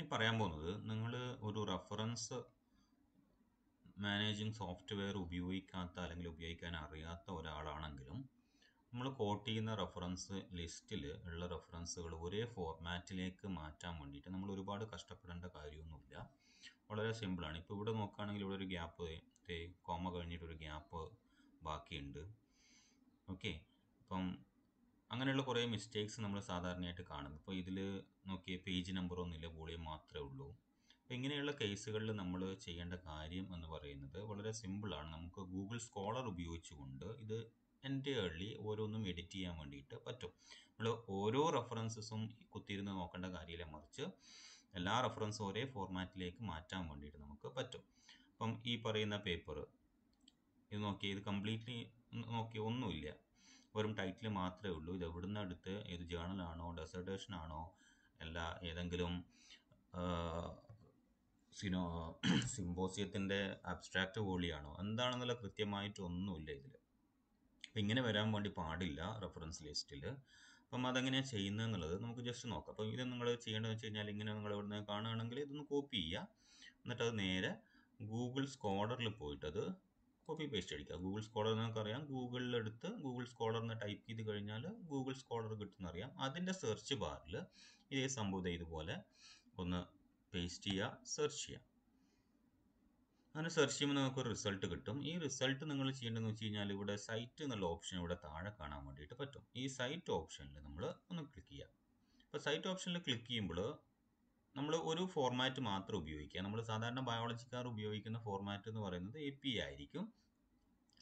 ഇനി പറയാൻ പോകുന്നത് നിങ്ങൾ ഒരു റഫറൻസ് മാനേജിങ് സോഫ്റ്റ്വെയർ ഉപയോഗിക്കാത്ത അല്ലെങ്കിൽ ഉപയോഗിക്കാൻ അറിയാത്ത ഒരാളാണെങ്കിലും നമ്മൾ കോട്ട് ചെയ്യുന്ന റഫറൻസ് ലിസ്റ്റിൽ ഉള്ള റഫറൻസുകൾ ഒരേ ഫോർമാറ്റിലേക്ക് മാറ്റാൻ വേണ്ടിയിട്ട് നമ്മൾ ഒരുപാട് കഷ്ടപ്പെടേണ്ട കാര്യമൊന്നുമില്ല വളരെ സിമ്പിളാണ് ഇപ്പോൾ ഇവിടെ നോക്കുകയാണെങ്കിൽ ഇവിടെ ഒരു ഗ്യാപ്പ് കോമ കഴിഞ്ഞിട്ടൊരു ഗ്യാപ്പ് ബാക്കിയുണ്ട് ഓക്കെ അപ്പം അങ്ങനെയുള്ള കുറേ മിസ്റ്റേക്സ് നമ്മൾ സാധാരണയായിട്ട് കാണുന്നു ഇപ്പോൾ ഇതിൽ നോക്കിയ പേജ് നമ്പർ ഒന്നില്ല വോളിയം മാത്രമേ ഉള്ളൂ അപ്പോൾ ഇങ്ങനെയുള്ള കേസുകളിൽ നമ്മൾ ചെയ്യേണ്ട കാര്യം എന്ന് പറയുന്നത് വളരെ സിമ്പിളാണ് നമുക്ക് ഗൂഗിൾ സ്കോളർ ഉപയോഗിച്ചുകൊണ്ട് ഇത് എൻറ്റയർലി ഓരോന്നും എഡിറ്റ് ചെയ്യാൻ വേണ്ടിയിട്ട് പറ്റും നമ്മൾ ഓരോ റെഫറൻസസും കുത്തിയിരുന്ന് നോക്കേണ്ട കാര്യമില്ല മറിച്ച് എല്ലാ റെഫറൻസും ഒരേ ഫോർമാറ്റിലേക്ക് മാറ്റാൻ വേണ്ടിയിട്ട് നമുക്ക് പറ്റും അപ്പം ഈ പറയുന്ന പേപ്പർ ഇത് നോക്കി ഇത് കംപ്ലീറ്റ്ലി നോക്കി ഒന്നുമില്ല വെറും ടൈറ്റിൽ മാത്രമേ ഉള്ളൂ ഇത് എവിടുന്ന് എടുത്ത് ഏത് ജേണലാണോ ആണോ അല്ല ഏതെങ്കിലും സിനോ സിംബോസിയത്തിൻ്റെ അബ്സ്ട്രാക്റ്റ് പോളിയാണോ എന്താണെന്നുള്ള കൃത്യമായിട്ടൊന്നുമില്ല ഇതിൽ അപ്പം ഇങ്ങനെ വരാൻ വേണ്ടി പാടില്ല റെഫറൻസ് ലിസ്റ്റിൽ അപ്പം അതെങ്ങനെയാണ് ചെയ്യുന്നത് എന്നുള്ളത് നമുക്ക് ജസ്റ്റ് നോക്കാം അപ്പം ഇത് നിങ്ങൾ ചെയ്യേണ്ടതെന്ന് വെച്ച് കഴിഞ്ഞാൽ ഇങ്ങനെ നിങ്ങൾ ഇവിടുന്ന് കാണുകയാണെങ്കിൽ ഇതൊന്ന് കോപ്പി ചെയ്യുക എന്നിട്ടത് നേരെ ഗൂഗിൾ സ്കോഡറിൽ പോയിട്ടത് കോപ്പി പേസ്റ്റ് അടിക്കുക ഗൂഗിൾ സ്കോളർ നമുക്കറിയാം ഗൂഗിളിൽ എടുത്ത് ഗൂഗിൾ സ്കോളർ എന്ന് ടൈപ്പ് ചെയ്ത് കഴിഞ്ഞാൽ ഗൂഗിൾ സ്കോളർ അറിയാം അതിൻ്റെ സെർച്ച് ബാറിൽ ഇതേ സംഭവം ഇതുപോലെ ഒന്ന് പേസ്റ്റ് ചെയ്യുക സെർച്ച് ചെയ്യാം അങ്ങനെ സെർച്ച് ചെയ്യുമ്പോൾ നമുക്ക് റിസൾട്ട് കിട്ടും ഈ റിസൾട്ട് നിങ്ങൾ ചെയ്യേണ്ടതെന്ന് വെച്ച് കഴിഞ്ഞാൽ ഇവിടെ സൈറ്റ് എന്നുള്ള ഓപ്ഷൻ ഇവിടെ താഴെ കാണാൻ വേണ്ടിയിട്ട് പറ്റും ഈ സൈറ്റ് ഓപ്ഷനിൽ നമ്മൾ ഒന്ന് ക്ലിക്ക് ചെയ്യാം അപ്പോൾ സൈറ്റ് ഓപ്ഷനിൽ ക്ലിക്ക് ചെയ്യുമ്പോൾ നമ്മൾ ഒരു ഫോർമാറ്റ് മാത്രം ഉപയോഗിക്കുക നമ്മൾ സാധാരണ ബയോളജിക്കാർ ഉപയോഗിക്കുന്ന ഫോർമാറ്റ് എന്ന് പറയുന്നത് എ പി ആയിരിക്കും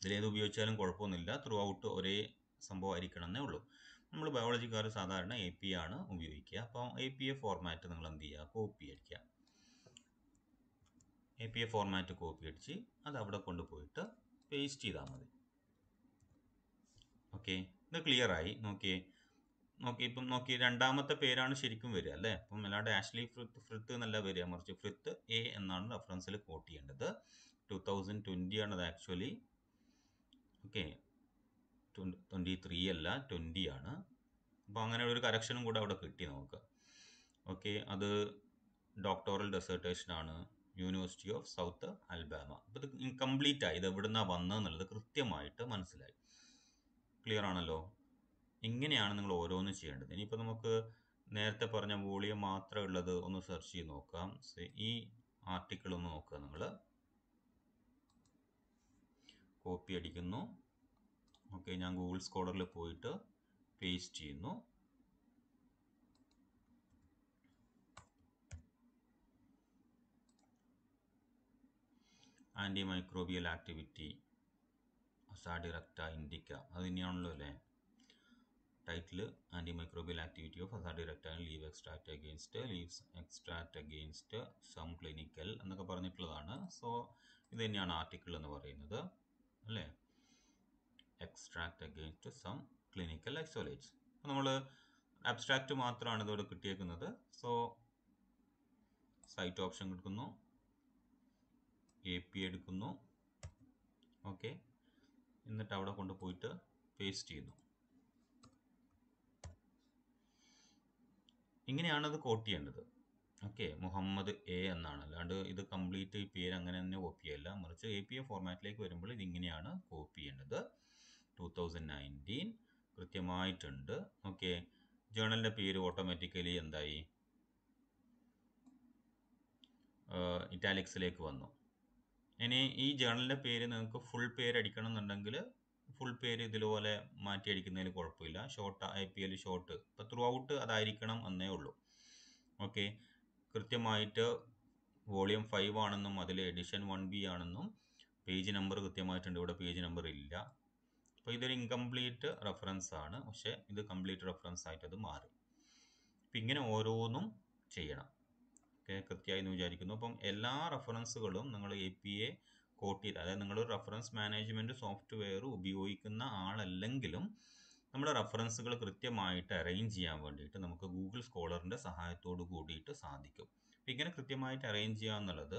ഇതിലേത് ഉപയോഗിച്ചാലും കുഴപ്പമൊന്നുമില്ല ത്രൂ ഔട്ട് ഒരേ ആയിരിക്കണം എന്നേ ഉള്ളൂ നമ്മൾ ബയോളജിക്കാർ സാധാരണ എ പി ആണ് ഉപയോഗിക്കുക അപ്പോൾ എ പി എ ഫോർമാറ്റ് നിങ്ങൾ എന്ത് ചെയ്യുക കോപ്പി അടിക്കുക A P A format copy അടിച്ച് അത് അവിടെ കൊണ്ടുപോയിട്ട് പേസ്റ്റ് ചെയ്താൽ മതി ഓക്കെ ഇത് ക്ലിയർ ആയി നോക്കിയേ നോക്കി ഇപ്പം നോക്കി രണ്ടാമത്തെ പേരാണ് ശരിക്കും വരിക അല്ലേ അപ്പം അല്ലാണ്ട് ആഷ്ലി ഫ്രിത്ത് ഫ്രിത്ത് എന്നല്ല വരിക മറിച്ച് ഫ്രിത്ത് എ എന്നാണ് റെഫറൻസിൽ കോട്ട് ചെയ്യേണ്ടത് ടു തൗസൻഡ് ട്വൻറ്റി ആണ് അത് ആക്ച്വലി ഓക്കെ ട്വൻറ്റി ത്രീ അല്ല ട്വൻറ്റി ആണ് അപ്പോൾ അങ്ങനെ ഒരു കറക്ഷനും കൂടെ അവിടെ കിട്ടി നമുക്ക് ഓക്കെ അത് ഡോക്ടോറൽ ആണ് യൂണിവേഴ്സിറ്റി ഓഫ് സൗത്ത് അൽബാമ അപ്പോൾ ഇത് കംപ്ലീറ്റ് ആയി ഇത് എവിടുന്നാണ് എന്നുള്ളത് കൃത്യമായിട്ട് മനസ്സിലായി ക്ലിയർ ആണല്ലോ ഇങ്ങനെയാണ് നിങ്ങൾ ഓരോന്നും ചെയ്യേണ്ടത് ഇനിയിപ്പോൾ നമുക്ക് നേരത്തെ പറഞ്ഞ വോളിയം മാത്രമേ ഉള്ളത് ഒന്ന് സെർച്ച് ചെയ്ത് നോക്കാം ഈ ആർട്ടിക്കിൾ ഒന്ന് നോക്കുക നിങ്ങൾ കോപ്പി അടിക്കുന്നു ഓക്കെ ഞാൻ ഗൂഗിൾ സ്കോളറിൽ പോയിട്ട് പേസ്റ്റ് ചെയ്യുന്നു ആൻറ്റി മൈക്രോബിയൽ ആക്ടിവിറ്റി സാഡിറക്റ്റ ഇൻഡിക്ക അത് ഇനിയാണല്ലോ അല്ലേ Title Antimicrobial activity of azadirachtan leaf extract against leaves extract against some clinical എന്നൊക്കെ പറഞ്ഞിട്ടുള്ളതാണ് സോ ഇത് തന്നെയാണ് ആർട്ടിക്കിൾ എന്ന് പറയുന്നത് അല്ലേ extract against some clinical isolates അപ്പോൾ നമ്മൾ അബ്സ്ട്രാക്റ്റ് മാത്രമാണ് ഇതോടെ കിട്ടിയേക്കുന്നത് സോ സൈറ്റ് ഓപ്ഷൻ എടുക്കുന്നു എ പി എടുക്കുന്നു ഓക്കെ എന്നിട്ട് അവിടെ കൊണ്ടുപോയിട്ട് പേസ്റ്റ് ചെയ്യുന്നു ഇങ്ങനെയാണ് അത് കോട്ട് ചെയ്യേണ്ടത് ഓക്കെ മുഹമ്മദ് എ എന്നാണ് അല്ലാണ്ട് ഇത് കംപ്ലീറ്റ് ഈ പേര് അങ്ങനെ തന്നെ കോപ്പി ചെയ്യല്ല മറിച്ച് എ പി എ ഫോർമാറ്റിലേക്ക് വരുമ്പോൾ ഇത് ഇങ്ങനെയാണ് കോപ്പി ചെയ്യേണ്ടത് ടു തൗസൻഡ് നയൻറ്റീൻ കൃത്യമായിട്ടുണ്ട് ഓക്കെ ജേണലിൻ്റെ പേര് ഓട്ടോമാറ്റിക്കലി എന്തായി ഇറ്റാലിക്സിലേക്ക് വന്നു ഇനി ഈ ജേണലിൻ്റെ പേര് നിങ്ങൾക്ക് ഫുൾ പേര് അടിക്കണം എന്നുണ്ടെങ്കിൽ ഫുൾ പേര് ഇതുപോലെ മാറ്റി അടിക്കുന്നതിൽ കുഴപ്പമില്ല short I P L short ഇപ്പോൾ ത്രൂ ഔട്ട് അതായിരിക്കണം എന്നേ ഉള്ളൂ ഓക്കെ കൃത്യമായിട്ട് വോളിയം ഫൈവ് ആണെന്നും അതിൽ എഡിഷൻ വൺ ബി ആണെന്നും പേജ് നമ്പർ കൃത്യമായിട്ടുണ്ട് ഇവിടെ പേജ് നമ്പർ ഇല്ല അപ്പോൾ ഇതൊരു ഇൻകംപ്ലീറ്റ് റെഫറൻസ് ആണ് പക്ഷേ ഇത് കംപ്ലീറ്റ് റെഫറൻസ് ആയിട്ട് അത് മാറി അപ്പം ഇങ്ങനെ ഓരോന്നും ചെയ്യണം ഓക്കെ കൃത്യമായി എന്ന് വിചാരിക്കുന്നു അപ്പം എല്ലാ റെഫറൻസുകളും നിങ്ങൾ എ പി എ ചെയ്ത് അതായത് നിങ്ങൾ റഫറൻസ് മാനേജ്മെൻറ്റ് സോഫ്റ്റ്വെയർ ഉപയോഗിക്കുന്ന ആളല്ലെങ്കിലും നമ്മുടെ റഫറൻസുകൾ കൃത്യമായിട്ട് അറേഞ്ച് ചെയ്യാൻ വേണ്ടിയിട്ട് നമുക്ക് ഗൂഗിൾ സ്കോളറിൻ്റെ സഹായത്തോട് കൂടിയിട്ട് സാധിക്കും അപ്പം ഇങ്ങനെ കൃത്യമായിട്ട് അറേഞ്ച് ചെയ്യുക എന്നുള്ളത്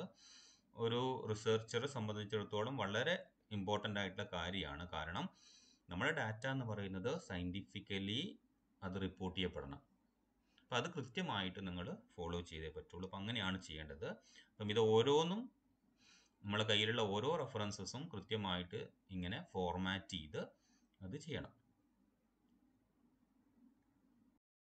ഒരു റിസർച്ചറെ സംബന്ധിച്ചിടത്തോളം വളരെ ഇമ്പോർട്ടൻ്റ് ആയിട്ടുള്ള കാര്യമാണ് കാരണം നമ്മുടെ ഡാറ്റ എന്ന് പറയുന്നത് സയൻറ്റിഫിക്കലി അത് റിപ്പോർട്ട് ചെയ്യപ്പെടണം അപ്പം അത് കൃത്യമായിട്ട് നിങ്ങൾ ഫോളോ ചെയ്തേ പറ്റുള്ളൂ അപ്പം അങ്ങനെയാണ് ചെയ്യേണ്ടത് അപ്പം ഇത് ഓരോന്നും നമ്മളെ കയ്യിലുള്ള ഓരോ റെഫറൻസസും കൃത്യമായിട്ട് ഇങ്ങനെ ഫോർമാറ്റ് ചെയ്ത് അത് ചെയ്യണം